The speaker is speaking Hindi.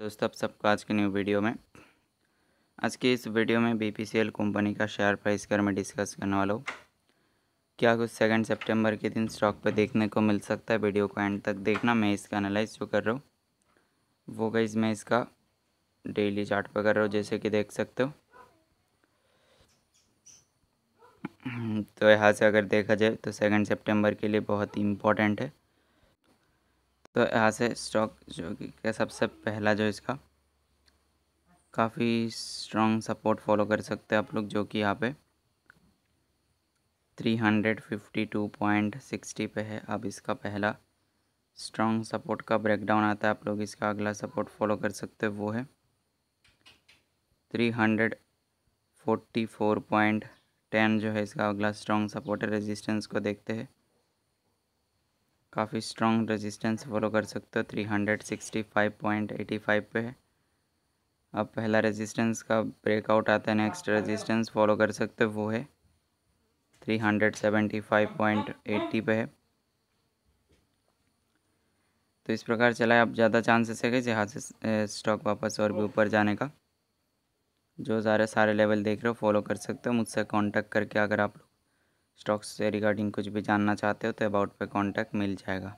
दोस्तों आप सबका आज के न्यू वीडियो में आज के इस वीडियो में बी कंपनी का शेयर प्राइस कर मैं डिस्कस करने वाला हूँ क्या कुछ सेकंड सितंबर के दिन स्टॉक पर देखने को मिल सकता है वीडियो को एंड तक देखना मैं इसका एनालाइज जो कर रहा हूँ वो गाइज मैं इसका डेली चार्ट पर कर रहा हूँ जैसे कि देख सकते हो तो यहाँ से अगर देखा जाए तो सेकेंड सेप्टेम्बर के लिए बहुत इम्पोर्टेंट है तो यहाँ से स्टॉक जो कि सबसे पहला जो इसका काफ़ी स्ट्रॉन्ग सपोर्ट फॉलो कर सकते हैं आप लोग जो कि यहाँ पे 352.60 पे है अब इसका पहला स्ट्रॉन्ग सपोर्ट का ब्रेकडाउन आता है आप लोग इसका अगला सपोर्ट फॉलो कर सकते हैं वो है 344.10 जो है इसका अगला स्ट्रॉन्ग सपोर्ट है रेजिस्टेंस को देखते हैं काफ़ी स्ट्रॉन्ग रेजिस्टेंस फॉलो कर सकते हो three hundred sixty five point eighty five पे अब पहला रेजिस्टेंस का ब्रेकआउट आता है नेक्स्ट रेजिस्टेंस फॉलो कर सकते हो वो है three hundred seventy five point eighty पे है तो इस प्रकार चला है अब ज़्यादा चांसेस है कि यहाँ से स्टॉक वापस और भी ऊपर जाने का जो सारे सारे लेवल देख रहे हो फॉलो कर सकते हो मुझसे कॉन्टेक्ट करके अगर आप स्टॉक्स से रिगार्डिंग कुछ भी जानना चाहते हो तो अबाउट पे कांटेक्ट मिल जाएगा